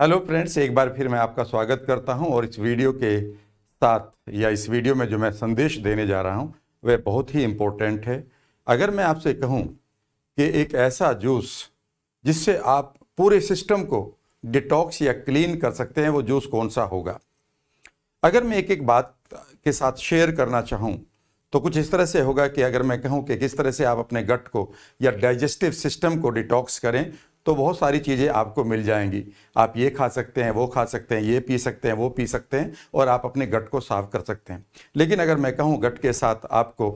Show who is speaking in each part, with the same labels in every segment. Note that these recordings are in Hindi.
Speaker 1: हेलो फ्रेंड्स एक बार फिर मैं आपका स्वागत करता हूं और इस वीडियो के साथ या इस वीडियो में जो मैं संदेश देने जा रहा हूं वह बहुत ही इम्पोर्टेंट है अगर मैं आपसे कहूं कि एक ऐसा जूस जिससे आप पूरे सिस्टम को डिटॉक्स या क्लीन कर सकते हैं वो जूस कौन सा होगा अगर मैं एक एक बात के साथ शेयर करना चाहूँ तो कुछ इस तरह से होगा कि अगर मैं कहूँ कि किस तरह से आप अपने गट को या डाइजेस्टिव सिस्टम को डिटॉक्स करें तो बहुत सारी चीज़ें आपको मिल जाएंगी आप ये खा सकते हैं वो खा सकते हैं ये पी सकते हैं वो पी सकते हैं और आप अपने गट को साफ़ कर सकते हैं लेकिन अगर मैं कहूँ गट के साथ आपको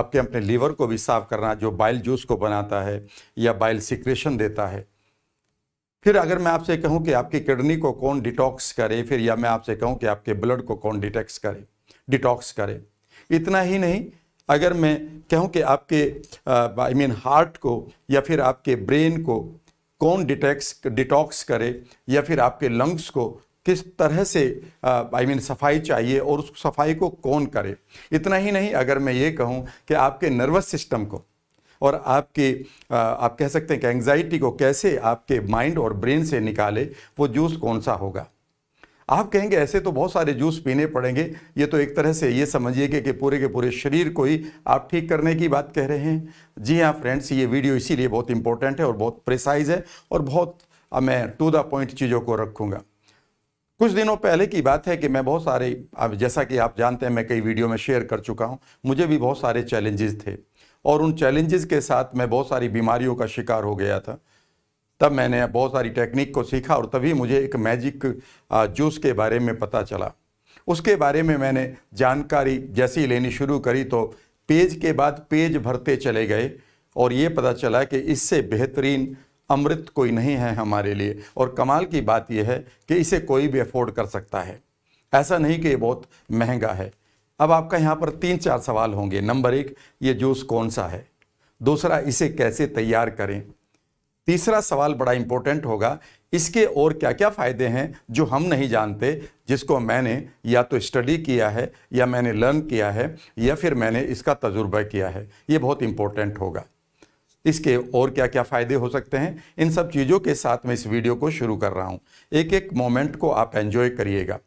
Speaker 1: आपके अपने लीवर को भी साफ़ करना जो बाइल जूस को बनाता है या बाइल सिक्रेशन देता है फिर अगर मैं आपसे कहूँ कि आपकी किडनी को कौन डिटॉक्स करे फिर या मैं आपसे कहूँ कि आपके ब्लड को कौन डिटेक्स करे डिटॉक्स करे इतना ही नहीं अगर मैं कहूँ कि आपके आई मीन हार्ट को या फिर आपके ब्रेन को कौन डिटेक्स डिटॉक्स करे या फिर आपके लंग्स को किस तरह से आई मीन सफाई चाहिए और उस सफाई को कौन करे इतना ही नहीं अगर मैं ये कहूँ कि आपके नर्वस सिस्टम को और आपके आप कह सकते हैं कि एंग्जाइटी को कैसे आपके माइंड और ब्रेन से निकाले वो जूस कौन सा होगा आप कहेंगे ऐसे तो बहुत सारे जूस पीने पड़ेंगे ये तो एक तरह से ये समझिए कि, पूरे के पूरे शरीर को ही आप ठीक करने की बात कह रहे हैं जी हाँ फ्रेंड्स ये वीडियो इसीलिए बहुत इंपॉर्टेंट है और बहुत प्रिसाइज है और बहुत मैं टू द पॉइंट चीज़ों को रखूँगा कुछ दिनों पहले की बात है कि मैं बहुत सारे अब जैसा कि आप जानते हैं मैं कई वीडियो में शेयर कर चुका हूँ मुझे भी बहुत सारे चैलेंजेस थे और उन चैलेंजेस के साथ मैं बहुत सारी बीमारियों का शिकार हो गया था तब मैंने बहुत सारी टेक्निक को सीखा और तभी मुझे एक मैजिक जूस के बारे में पता चला उसके बारे में मैंने जानकारी जैसी लेनी शुरू करी तो पेज के बाद पेज भरते चले गए और ये पता चला कि इससे बेहतरीन अमृत कोई नहीं है हमारे लिए और कमाल की बात यह है कि इसे कोई भी अफोर्ड कर सकता है ऐसा नहीं कि ये बहुत महंगा है अब आपका यहाँ पर तीन चार सवाल होंगे नंबर एक ये जूस कौन सा है दूसरा इसे कैसे तैयार करें तीसरा सवाल बड़ा इम्पोर्टेंट होगा इसके और क्या क्या फ़ायदे हैं जो हम नहीं जानते जिसको मैंने या तो स्टडी किया है या मैंने लर्न किया है या फिर मैंने इसका तजुर्बा किया है ये बहुत इम्पोर्टेंट होगा इसके और क्या क्या फ़ायदे हो सकते हैं इन सब चीज़ों के साथ मैं इस वीडियो को शुरू कर रहा हूँ एक एक मोमेंट को आप एन्जॉय करिएगा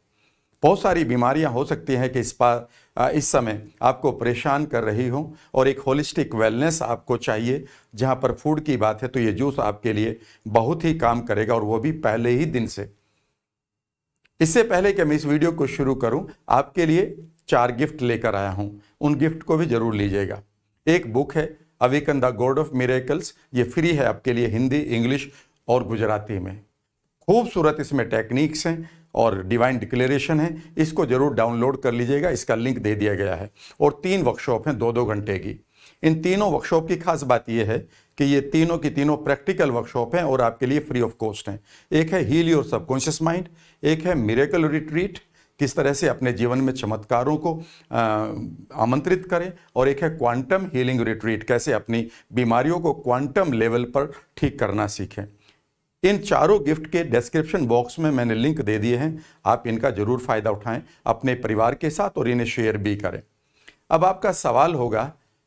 Speaker 1: बहुत सारी बीमारियां हो सकती हैं कि इस पा इस समय आपको परेशान कर रही हो और एक होलिस्टिक वेलनेस आपको चाहिए जहां पर फूड की बात है तो ये जूस आपके लिए बहुत ही काम करेगा और वो भी पहले ही दिन से इससे पहले कि मैं इस वीडियो को शुरू करूं आपके लिए चार गिफ्ट लेकर आया हूं उन गिफ्ट को भी जरूर लीजिएगा एक बुक है awaken the god of miracles ये फ्री है आपके लिए हिंदी इंग्लिश और गुजराती में खूबसूरत इसमें टेक्निक्स हैं और डिवाइन डिक्लेरेशन है इसको ज़रूर डाउनलोड कर लीजिएगा इसका लिंक दे दिया गया है और तीन वर्कशॉप हैं दो दो घंटे की इन तीनों वर्कशॉप की खास बात यह है कि ये तीनों की तीनों प्रैक्टिकल वर्कशॉप हैं और आपके लिए फ्री ऑफ कॉस्ट हैं एक है हील योर सबकॉन्शियस माइंड एक है मिरेकल रिट्रीट किस तरह से अपने जीवन में चमत्कारों को आ, आमंत्रित करें और एक है क्वांटम हीलिंग रिट्रीट कैसे अपनी बीमारियों को क्वांटम लेवल पर ठीक करना सीखें इन चारों गिफ्ट के डिस्क्रिप्शन बॉक्स में मैंने लिंक दे दिए हैं आप इनका ज़रूर फ़ायदा उठाएं अपने परिवार के साथ और इन्हें शेयर भी करें अब आपका सवाल होगा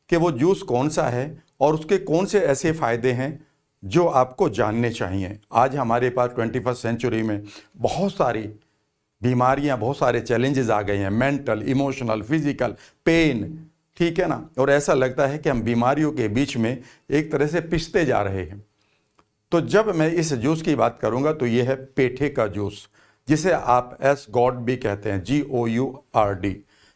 Speaker 1: कि वो जूस कौन सा है और उसके कौन से ऐसे फ़ायदे हैं जो आपको जानने चाहिए आज हमारे पास ट्वेंटी फर्स्ट सेंचुरी में बहुत सारी बीमारियां बहुत सारे चैलेंजेस आ गए हैं मेंटल इमोशनल फिजिकल पेन ठीक है ना और ऐसा लगता है कि हम बीमारियों के बीच में एक तरह से पिसते जा रहे हैं तो जब मैं इस जूस की बात करूंगा तो ये है पेठे का जूस जिसे आप एस गॉड भी कहते हैं G O U R D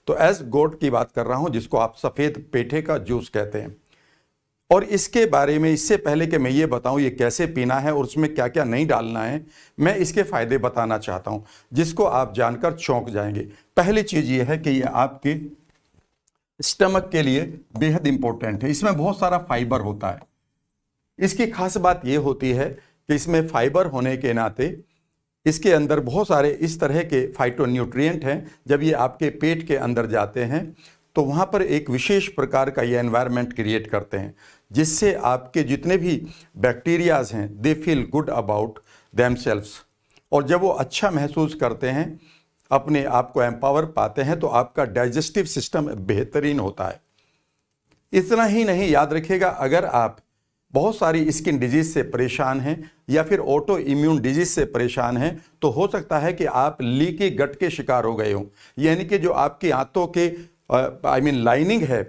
Speaker 1: तो एस गोड की बात कर रहा हूं जिसको आप सफ़ेद पेठे का जूस कहते हैं और इसके बारे में इससे पहले कि मैं ये बताऊं ये कैसे पीना है और उसमें क्या क्या नहीं डालना है मैं इसके फ़ायदे बताना चाहता हूं जिसको आप जानकर चौंक जाएंगे पहली चीज़ ये है कि ये आपके स्टमक के लिए बेहद इंपॉर्टेंट है इसमें बहुत सारा फाइबर होता है इसकी खास बात ये होती है कि इसमें फाइबर होने के नाते इसके अंदर बहुत सारे इस तरह के फाइटोन्यूट्रिएंट हैं जब ये आपके पेट के अंदर जाते हैं तो वहाँ पर एक विशेष प्रकार का ये एनवायरनमेंट क्रिएट करते हैं जिससे आपके जितने भी बैक्टीरियाज हैं they feel good about them और जब वो अच्छा महसूस करते हैं अपने आप को एम्पावर पाते हैं तो आपका डाइजेस्टिव सिस्टम बेहतरीन होता है इतना ही नहीं याद रखिएगा अगर आप बहुत सारी स्किन डिजीज से परेशान हैं या फिर ऑटो इम्यून डिजीज से परेशान हैं तो हो सकता है कि आप लीकी गट के शिकार हो गए हों यानी कि जो आपकी आंतों के आई मीन लाइनिंग है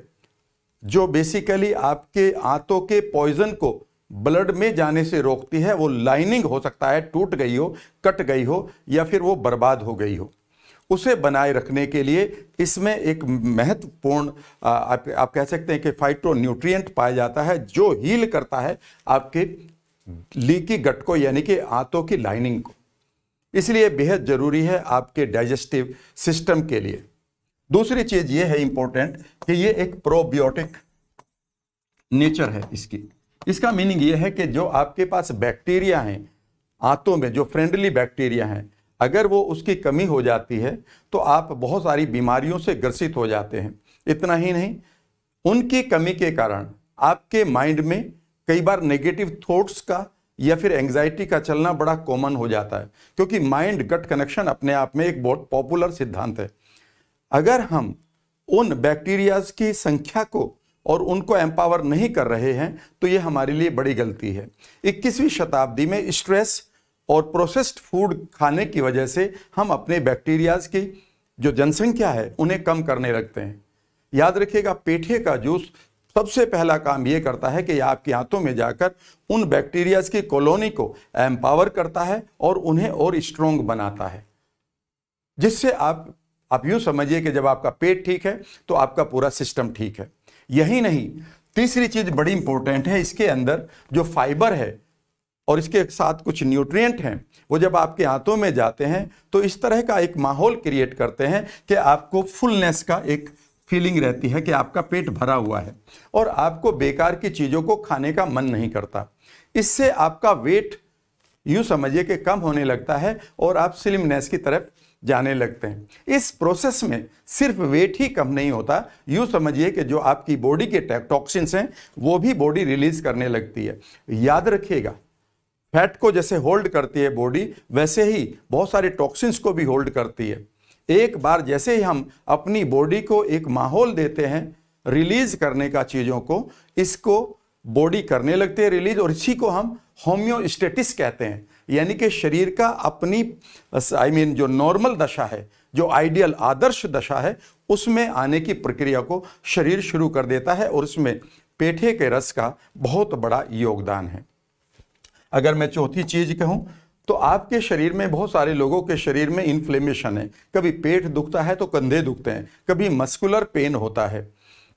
Speaker 1: जो बेसिकली आपके आंतों के पॉइजन को ब्लड में जाने से रोकती है वो लाइनिंग हो सकता है टूट गई हो कट गई हो या फिर वो बर्बाद हो गई हो उसे बनाए रखने के लिए इसमें एक महत्वपूर्ण आप, आप कह सकते हैं कि फाइट्रो न्यूट्रियट पाया जाता है जो हील करता है आपके लीकी गट को यानी कि आंतों की लाइनिंग को इसलिए बेहद ज़रूरी है आपके डाइजेस्टिव सिस्टम के लिए दूसरी चीज़ ये है इंपॉर्टेंट कि ये एक प्रोबियोटिक नेचर है इसकी इसका मीनिंग ये है कि जो आपके पास बैक्टीरिया हैं आंतों में जो फ्रेंडली बैक्टीरिया हैं अगर वो उसकी कमी हो जाती है तो आप बहुत सारी बीमारियों से ग्रसित हो जाते हैं इतना ही नहीं उनकी कमी के कारण आपके माइंड में कई बार नेगेटिव थॉट्स का या फिर एंग्जाइटी का चलना बड़ा कॉमन हो जाता है क्योंकि माइंड गट कनेक्शन अपने आप में एक बहुत पॉपुलर सिद्धांत है अगर हम उन बैक्टीरियाज की संख्या को और उनको एम्पावर नहीं कर रहे हैं तो ये हमारे लिए बड़ी गलती है 21वीं शताब्दी में स्ट्रेस और प्रोसेस्ड फूड खाने की वजह से हम अपने बैक्टीरियाज की जो जनसंख्या है उन्हें कम करने लगते हैं याद रखिएगा पेठे का जूस सबसे पहला काम ये करता है कि आपकी आंतों में जाकर उन बैक्टीरियाज की कॉलोनी को एम्पावर करता है और उन्हें और स्ट्रोंग बनाता है जिससे आप आप यूँ समझिए कि जब आपका पेट ठीक है तो आपका पूरा सिस्टम ठीक है यही नहीं तीसरी चीज़ बड़ी इंपॉर्टेंट है इसके अंदर जो फाइबर है और इसके साथ कुछ न्यूट्रिएंट हैं वो जब आपके हाथों में जाते हैं तो इस तरह का एक माहौल क्रिएट करते हैं कि आपको फुलनेस का एक फीलिंग रहती है कि आपका पेट भरा हुआ है और आपको बेकार की चीज़ों को खाने का मन नहीं करता इससे आपका वेट यूँ समझिए कि कम होने लगता है और आप स्लिमनेस की तरफ जाने लगते हैं इस प्रोसेस में सिर्फ वेट ही कम नहीं होता यूँ समझिए कि जो आपकी बॉडी के टॉक्सिन्स हैं वो भी बॉडी रिलीज करने लगती है याद रखिएगा फैट को जैसे होल्ड करती है बॉडी वैसे ही बहुत सारे टॉक्सिन्स को भी होल्ड करती है एक बार जैसे ही हम अपनी बॉडी को एक माहौल देते हैं रिलीज करने का चीज़ों को इसको बॉडी करने लगती है रिलीज और इसी को हम होम्योस्टेटिस कहते हैं यानी कि शरीर का अपनी आई I मीन mean, जो नॉर्मल दशा है जो आइडियल आदर्श दशा है उसमें आने की प्रक्रिया को शरीर शुरू कर देता है और उसमें पेठे के रस का बहुत बड़ा योगदान है अगर मैं चौथी चीज़ कहूँ तो आपके शरीर में बहुत सारे लोगों के शरीर में इन्फ्लेमेशन है कभी पेट दुखता है तो कंधे दुखते हैं कभी मस्कुलर पेन होता है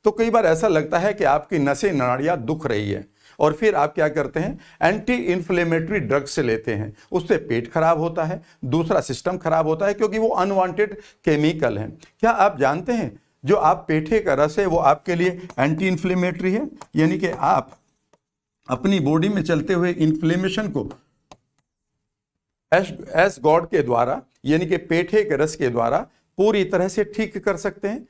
Speaker 1: तो कई बार ऐसा लगता है कि आपकी नसें नाड़ियाँ दुख रही है और फिर आप क्या करते हैं एंटी इन्फ्लेमेटरी ड्रग्स लेते हैं उससे पेट खराब होता है दूसरा सिस्टम खराब होता है क्योंकि वो अनवांटेड केमिकल हैं क्या आप जानते हैं जो आप पेठे का रस है वो आपके लिए एंटी इन्फ्लेमेटरी है यानी कि आप अपनी बॉडी में चलते हुए इन्फ्लेमेशन को एस गॉड के द्वारा यानी कि पेठे के रस के द्वारा पूरी तरह से ठीक कर सकते हैं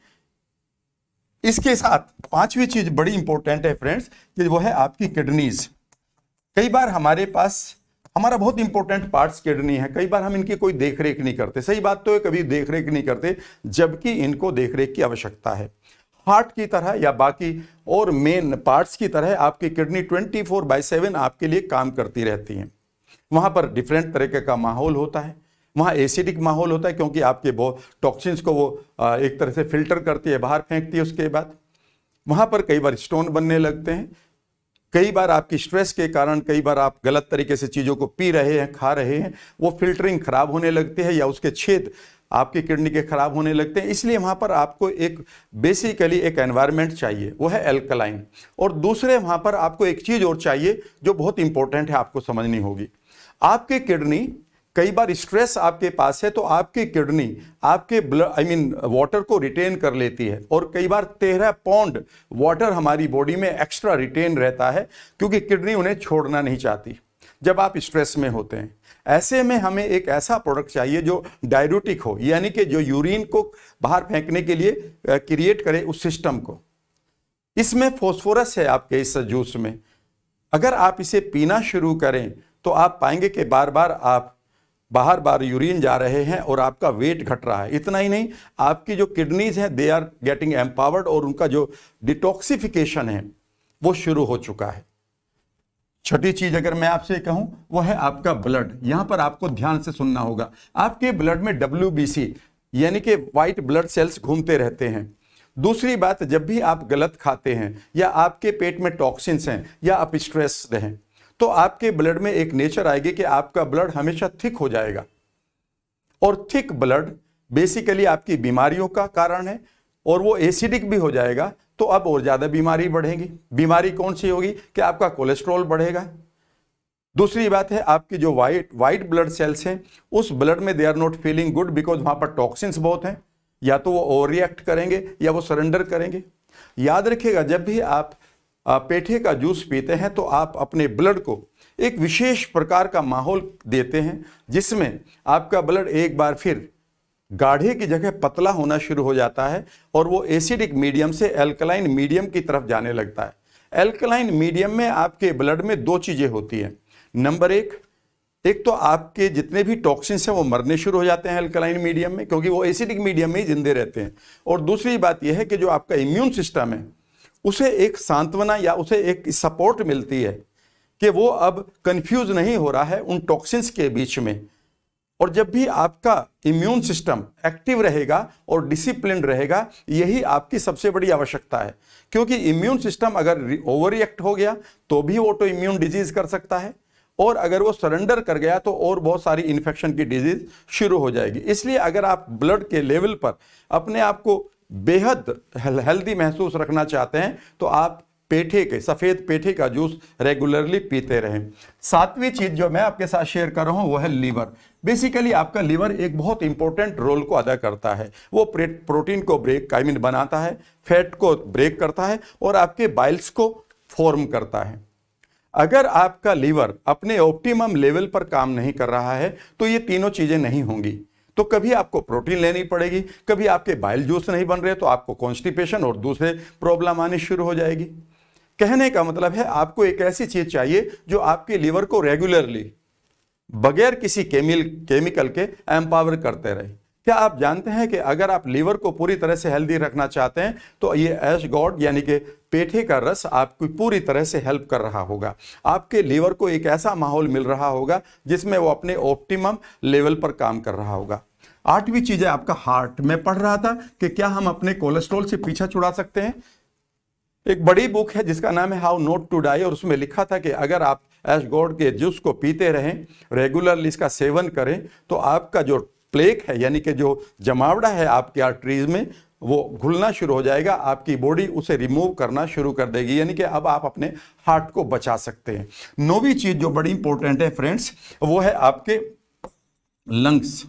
Speaker 1: इसके साथ पांचवी चीज बड़ी इंपॉर्टेंट है फ्रेंड्स कि वो है आपकी किडनीज कई बार हमारे पास हमारा बहुत इंपॉर्टेंट पार्ट्स किडनी है कई बार हम इनकी कोई देखरेख नहीं करते सही बात तो है कभी देखरेख नहीं करते जबकि इनको देखरेख की आवश्यकता है हार्ट की तरह या बाकी और मेन पार्ट्स की तरह आपकी किडनी 24 फोर बाई सेवन आपके लिए काम करती रहती हैं वहाँ पर डिफरेंट तरीके का माहौल होता है वहाँ एसिडिक माहौल होता है क्योंकि आपके बहुत टॉक्सिन्स को वो एक तरह से फिल्टर करती है बाहर फेंकती है उसके बाद वहाँ पर कई बार स्टोन बनने लगते हैं कई बार आपकी स्ट्रेस के कारण कई बार आप गलत तरीके से चीज़ों को पी रहे हैं खा रहे हैं वो फिल्टरिंग खराब होने लगती है या उसके छेद आपकी किडनी के ख़राब होने लगते हैं इसलिए वहाँ पर आपको एक बेसिकली एक एनवायरनमेंट चाहिए वो है एल्कलाइन और दूसरे वहाँ पर आपको एक चीज़ और चाहिए जो बहुत इंपॉर्टेंट है आपको समझनी होगी आपकी किडनी कई बार स्ट्रेस आपके पास है तो आपकी किडनी आपके ब्लड आई मीन वाटर को रिटेन कर लेती है और कई बार तेरह पौंड वाटर हमारी बॉडी में एक्स्ट्रा रिटेन रहता है क्योंकि किडनी उन्हें छोड़ना नहीं चाहती जब आप स्ट्रेस में होते हैं ऐसे में हमें एक ऐसा प्रोडक्ट चाहिए जो डायरूटिक हो यानी कि जो यूरिन को बाहर फेंकने के लिए क्रिएट करे उस सिस्टम को इसमें फॉस्फोरस है आपके इस जूस में अगर आप इसे पीना शुरू करें तो आप पाएंगे कि बार बार आप बाहर बार यूरिन जा रहे हैं और आपका वेट घट रहा है इतना ही नहीं आपकी जो किडनीज हैं दे आर गेटिंग एम्पावर्ड और उनका जो डिटॉक्सिफिकेशन है वो शुरू हो चुका है छठी चीज अगर मैं आपसे कहूं वो है आपका ब्लड यहां पर आपको ध्यान से सुनना होगा आपके ब्लड में डब्ल्यू यानी कि वाइट ब्लड सेल्स घूमते रहते हैं दूसरी बात जब भी आप गलत खाते हैं या आपके पेट में टॉक्सिन्स हैं या आप स्ट्रेस हैं तो आपके ब्लड में एक नेचर आएगी कि आपका ब्लड हमेशा थिक हो जाएगा और थिक ब्लड बेसिकली आपकी बीमारियों का कारण है और वो एसिडिक भी हो जाएगा तो अब और ज़्यादा बीमारी बढ़ेगी बीमारी कौन सी होगी कि आपका कोलेस्ट्रॉल बढ़ेगा दूसरी बात है आपकी जो वाइट वाइट ब्लड सेल्स हैं उस ब्लड में they are not feeling good because वहाँ पर टॉक्सिन्स बहुत हैं या तो वो ओवर रिएक्ट करेंगे या वो सरेंडर करेंगे याद रखिएगा जब भी आप पेठे का जूस पीते हैं तो आप अपने ब्लड को एक विशेष प्रकार का माहौल देते हैं जिसमें आपका ब्लड एक बार फिर गाढ़े की जगह पतला होना शुरू हो जाता है और वो एसिडिक मीडियम से एल्कलाइन मीडियम की तरफ जाने लगता है एल्कलाइन मीडियम में आपके ब्लड में दो चीज़ें होती हैं नंबर एक एक तो आपके जितने भी टॉक्सिन्स हैं वो मरने शुरू हो जाते हैं एल्कलाइन मीडियम में क्योंकि वो एसिडिक मीडियम में ही जिंदे रहते हैं और दूसरी बात यह है कि जो आपका इम्यून सिस्टम है उसे एक सांत्वना या उसे एक सपोर्ट मिलती है कि वो अब कन्फ्यूज़ नहीं हो रहा है उन टॉक्सिन्स के बीच में और जब भी आपका इम्यून सिस्टम एक्टिव रहेगा और डिसिप्लिन रहेगा यही आपकी सबसे बड़ी आवश्यकता है क्योंकि इम्यून सिस्टम अगर ओवर रिएक्ट हो गया तो भी ऑटो इम्यून डिजीज कर सकता है और अगर वो सरेंडर कर गया तो और बहुत सारी इन्फेक्शन की डिजीज शुरू हो जाएगी इसलिए अगर आप ब्लड के लेवल पर अपने आप को बेहद हेल्दी महसूस रखना चाहते हैं तो आप पेठे के सफ़ेद पेठे का जूस रेगुलरली पीते रहें सातवीं चीज़ जो मैं आपके साथ शेयर कर रहा हूँ वो है लीवर बेसिकली आपका लीवर एक बहुत इंपॉर्टेंट रोल को अदा करता है वो प्रोटीन को ब्रेक आई मीन बनाता है फैट को ब्रेक करता है और आपके बाइल्स को फॉर्म करता है अगर आपका लीवर अपने ऑप्टिमम लेवल पर काम नहीं कर रहा है तो ये तीनों चीज़ें नहीं होंगी तो कभी आपको प्रोटीन लेनी पड़ेगी कभी आपके बाइल जूस नहीं बन रहे तो आपको कॉन्स्टिपेशन और दूसरे प्रॉब्लम आनी शुरू हो जाएगी कहने का मतलब है आपको एक ऐसी चीज चाहिए जो आपके लीवर को रेगुलरली बगैर किसी केमिल केमिकल के एम्पावर करते रहे क्या आप जानते हैं कि अगर आप लीवर को पूरी तरह से हेल्दी रखना चाहते हैं तो ये एश गॉड यानी कि पेठे का रस आपकी पूरी तरह से हेल्प कर रहा होगा आपके लीवर को एक ऐसा माहौल मिल रहा होगा जिसमें वो अपने ऑप्टिमम लेवल पर काम कर रहा होगा आठवीं चीज़ है आपका हार्ट में पढ़ रहा था कि क्या हम अपने कोलेस्ट्रॉल से पीछा छुड़ा सकते हैं एक बड़ी बुक है जिसका नाम है हाउ नोट टू डाई और उसमें लिखा था कि अगर आप एश गोड के जूस को पीते रहें रेगुलरली इसका सेवन करें तो आपका जो प्लेक है यानी कि जो जमावड़ा है आपके आर्टरीज में वो घुलना शुरू हो जाएगा आपकी बॉडी उसे रिमूव करना शुरू कर देगी यानी कि अब आप अपने हार्ट को बचा सकते हैं नौवीं चीज़ जो बड़ी इंपॉर्टेंट है फ्रेंड्स वो है आपके लंग्स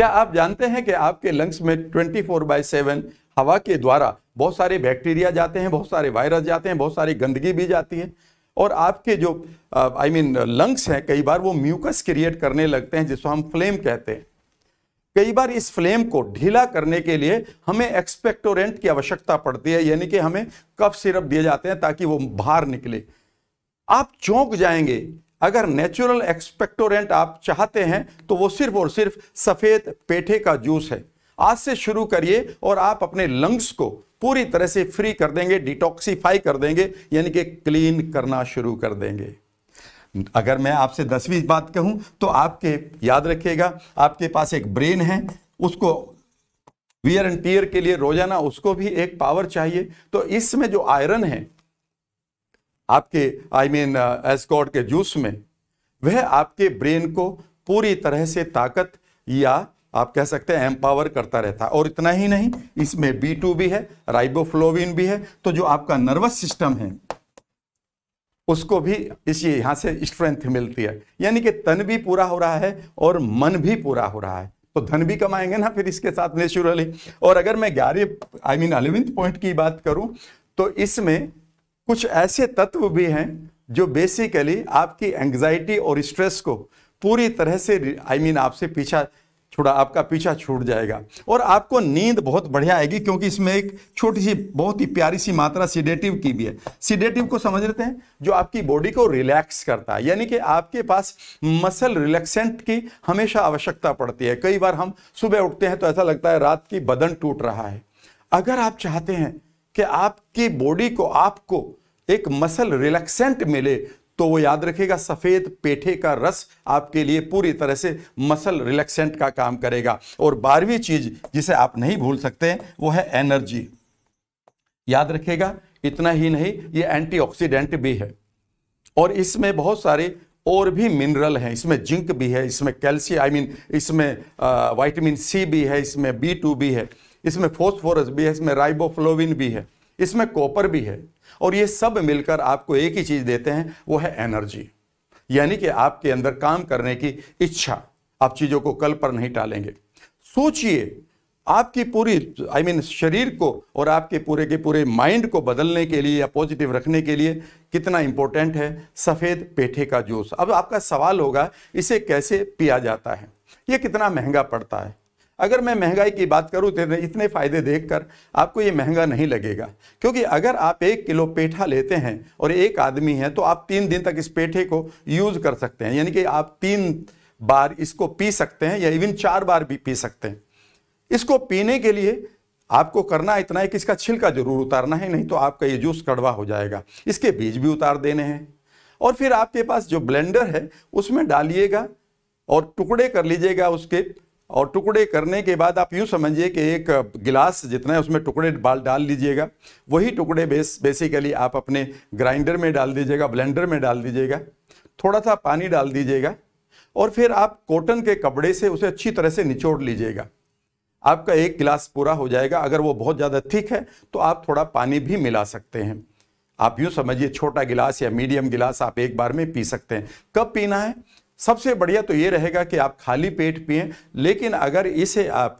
Speaker 1: क्या आप जानते हैं कि आपके लंग्स में 24 फोर बाई सेवन हवा के द्वारा बहुत सारे बैक्टीरिया जाते हैं बहुत सारे वायरस जाते हैं बहुत सारी गंदगी भी जाती है और आपके जो आई मीन लंग्स हैं कई बार वो म्यूकस क्रिएट करने लगते हैं जिसको हम फ्लेम कहते हैं कई बार इस फ्लेम को ढीला करने के लिए हमें एक्सपेक्टोरेंट की आवश्यकता पड़ती है यानी कि हमें कफ सिरप दिए जाते हैं ताकि वो बाहर निकले आप चौंक जाएंगे अगर नेचुरल एक्सपेक्टोरेंट आप चाहते हैं तो वो सिर्फ और सिर्फ सफ़ेद पेठे का जूस है आज से शुरू करिए और आप अपने लंग्स को पूरी तरह से फ्री कर देंगे डिटॉक्सीफाई कर देंगे यानी कि क्लीन करना शुरू कर देंगे अगर मैं आपसे दसवीं बात कहूं तो आपके याद रखिएगा आपके पास एक ब्रेन है उसको वियर एंड पियर के लिए रोजाना उसको भी एक पावर चाहिए तो इसमें जो आयरन है आपके आई मीन एस्कॉट के जूस में वह आपके ब्रेन को पूरी तरह से ताकत या आप कह सकते हैं एम्पावर करता रहता है और इतना ही नहीं इसमें बी टू भी है राइबोफ्लोविन भी है तो जो आपका नर्वस सिस्टम है उसको भी इस यहां से स्ट्रेंथ मिलती है यानी कि तन भी पूरा हो रहा है और मन भी पूरा हो रहा है तो धन भी कमाएंगे ना फिर इसके साथ नेचुरली और अगर मैं ग्यारह आई मीन अलेवेंथ पॉइंट की बात करूं तो इसमें कुछ ऐसे तत्व भी हैं जो बेसिकली आपकी एंग्जाइटी और स्ट्रेस को पूरी तरह से आई I मीन mean, आपसे पीछा थोड़ा आपका पीछा छूट जाएगा और आपको नींद बहुत बढ़िया आएगी क्योंकि इसमें एक छोटी सी बहुत ही प्यारी सी मात्रा सीडेटिव की भी है सीडेटिव को समझ लेते हैं जो आपकी बॉडी को रिलैक्स करता है यानी कि आपके पास मसल रिलैक्सेंट की हमेशा आवश्यकता पड़ती है कई बार हम सुबह उठते हैं तो ऐसा लगता है रात की बदन टूट रहा है अगर आप चाहते हैं कि आपकी बॉडी को आपको एक मसल रिलैक्सेंट मिले तो वो याद रखेगा सफ़ेद पेठे का रस आपके लिए पूरी तरह से मसल रिलैक्सेंट का काम करेगा और बारहवीं चीज जिसे आप नहीं भूल सकते वो है एनर्जी याद रखेगा इतना ही नहीं ये एंटीऑक्सीडेंट भी है और इसमें बहुत सारे और भी मिनरल हैं इसमें जिंक भी है इसमें कैल्शियम आई मीन इसमें वाइटामिन सी भी है इसमें बी टू भी है इसमें फोस्फोरस भी है इसमें राइबोफ्लोविन भी है इसमें कॉपर भी है और ये सब मिलकर आपको एक ही चीज़ देते हैं वो है एनर्जी यानी कि आपके अंदर काम करने की इच्छा आप चीज़ों को कल पर नहीं टालेंगे सोचिए आपकी पूरी आई I मीन mean, शरीर को और आपके पूरे के पूरे माइंड को बदलने के लिए या पॉजिटिव रखने के लिए कितना इंपॉर्टेंट है सफ़ेद पेठे का जूस अब आपका सवाल होगा इसे कैसे पिया जाता है ये कितना महंगा पड़ता है अगर मैं महंगाई की बात करूँ तो इतने फ़ायदे देखकर आपको ये महंगा नहीं लगेगा क्योंकि अगर आप एक किलो पेठा लेते हैं और एक आदमी है तो आप तीन दिन तक इस पेठे को यूज़ कर सकते हैं यानी कि आप तीन बार इसको पी सकते हैं या इवन चार बार भी पी सकते हैं इसको पीने के लिए आपको करना इतना है कि इसका छिलका जरूर उतारना है नहीं तो आपका ये जूस कड़वा हो जाएगा इसके बीज भी उतार देने हैं और फिर आपके पास जो ब्लेंडर है उसमें डालिएगा और टुकड़े कर लीजिएगा उसके और टुकड़े करने के बाद आप यूँ समझिए कि एक गिलास जितना है उसमें टुकड़े बाल डाल लीजिएगा वही टुकड़े बेस बेसिकली आप अपने ग्राइंडर में डाल दीजिएगा ब्लेंडर में डाल दीजिएगा थोड़ा सा पानी डाल दीजिएगा और फिर आप कॉटन के कपड़े से उसे अच्छी तरह से निचोड़ लीजिएगा आपका एक गिलास पूरा हो जाएगा अगर वो बहुत ज़्यादा थिक है तो आप थोड़ा पानी भी मिला सकते हैं आप यूँ समझिए छोटा गिलास या मीडियम गिलास आप एक बार में पी सकते हैं कब पीना है सबसे बढ़िया तो ये रहेगा कि आप खाली पेट पिए लेकिन अगर इसे आप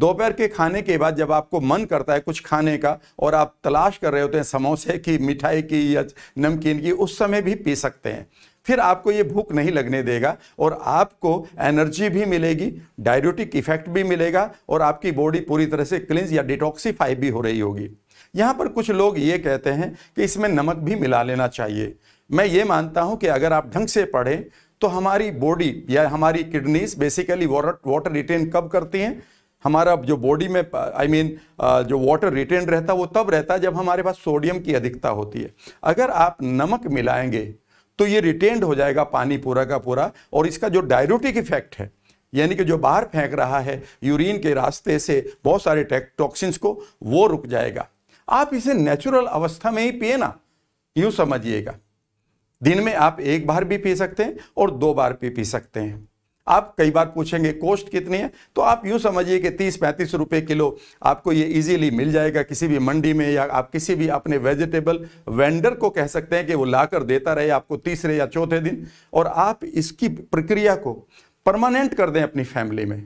Speaker 1: दोपहर के खाने के बाद जब आपको मन करता है कुछ खाने का और आप तलाश कर रहे होते हैं समोसे की मिठाई की या नमकीन की उस समय भी पी सकते हैं फिर आपको ये भूख नहीं लगने देगा और आपको एनर्जी भी मिलेगी डायरेटिक इफेक्ट भी मिलेगा और आपकी बॉडी पूरी तरह से क्लिंज या डिटॉक्सीफाई भी हो रही होगी यहाँ पर कुछ लोग ये कहते हैं कि इसमें नमक भी मिला लेना चाहिए मैं ये मानता हूँ कि अगर आप ढंग से पढ़ें तो हमारी बॉडी या हमारी kidneys basically water water retain कब करती हैं हमारा जो बॉडी में आई I मीन mean, जो वाटर रिटेन रहता है वो तब रहता है जब हमारे पास सोडियम की अधिकता होती है अगर आप नमक मिलाएंगे तो ये रिटेन्ड हो जाएगा पानी पूरा का पूरा और इसका जो डायरोटिक इफेक्ट है यानी कि जो बाहर फेंक रहा है यूरिन के रास्ते से बहुत सारे टॉक्सिन्स को वो रुक जाएगा आप इसे नेचुरल अवस्था में ही पिए ना यूँ समझिएगा दिन में आप एक बार भी पी सकते हैं और दो बार भी पी सकते हैं आप कई बार पूछेंगे कोस्ट कितनी है तो आप यूं समझिए कि तीस पैंतीस रुपए किलो आपको ये इजीली मिल जाएगा किसी भी मंडी में या आप किसी भी अपने वेजिटेबल वेंडर को कह सकते हैं कि वो लाकर देता रहे आपको तीसरे या चौथे दिन और आप इसकी प्रक्रिया को परमानेंट कर दें अपनी फैमिली में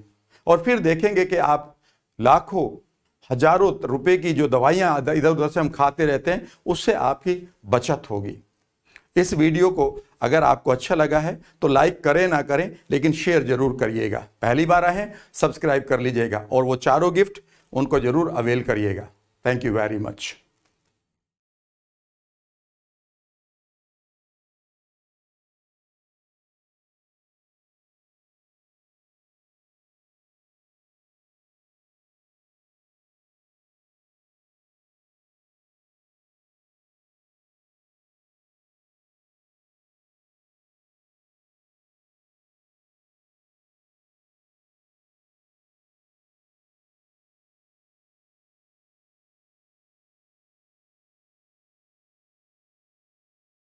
Speaker 1: और फिर देखेंगे कि आप लाखों हजारों रुपए की जो दवाइयाँ इधर उधर से हम खाते रहते हैं उससे आपकी बचत होगी इस वीडियो को अगर आपको अच्छा लगा है तो लाइक करें ना करें लेकिन शेयर जरूर करिएगा पहली बार आए सब्सक्राइब कर लीजिएगा और वो चारों गिफ्ट उनको ज़रूर अवेल करिएगा थैंक यू वेरी मच